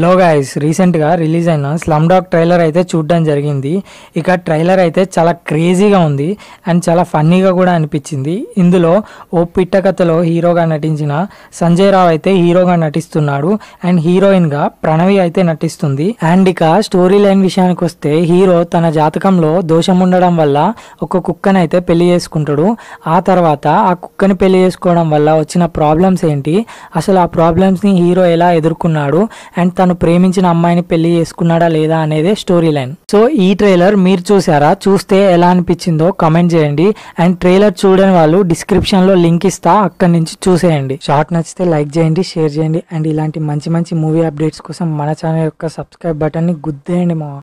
లో గాయస్ రీసెంట్గా రిలీజ్ అయిన స్లమ్ డాగ్ ట్రైలర్ అయితే చూడడం జరిగింది ఇక ట్రైలర్ అయితే చాలా క్రేజీగా ఉంది అండ్ చాలా ఫన్నీగా కూడా అనిపించింది ఇందులో ఓ పిట్ట కథలో హీరోగా నటించిన సంజయ్ రావు అయితే హీరోగా నటిస్తున్నాడు అండ్ హీరోయిన్గా ప్రణవి అయితే నటిస్తుంది అండ్ ఇక స్టోరీ లైన్ విషయానికి వస్తే హీరో తన జాతకంలో దోషం ఉండడం వల్ల ఒక కుక్కని అయితే పెళ్లి చేసుకుంటాడు ఆ తర్వాత ఆ కుక్కని పెళ్లి చేసుకోవడం వల్ల వచ్చిన ప్రాబ్లమ్స్ ఏంటి అసలు ఆ ప్రాబ్లమ్స్ని హీరో ఎలా ఎదుర్కొన్నాడు అండ్ తను ప్రేమించిన అమ్మాయిని పెళ్లి చేసుకున్నాడా లేదా అనేదే స్టోరీ లైన్ సో ఈ ట్రైలర్ మీరు చూసారా చూస్తే ఎలా అనిపించిందో కమెంట్ చేయండి అండ్ ట్రైలర్ చూడని వాళ్ళు డిస్క్రిప్షన్ లో లింక్ ఇస్తా అక్కడి నుంచి చూసేయండి షార్ట్ నచ్చితే లైక్ చేయండి షేర్ చేయండి అండ్ ఇలాంటి మంచి మంచి మూవీ అప్డేట్స్ కోసం మన ఛానల్ యొక్క సబ్స్క్రైబ్ బటన్ ని గుద్దేయండి మా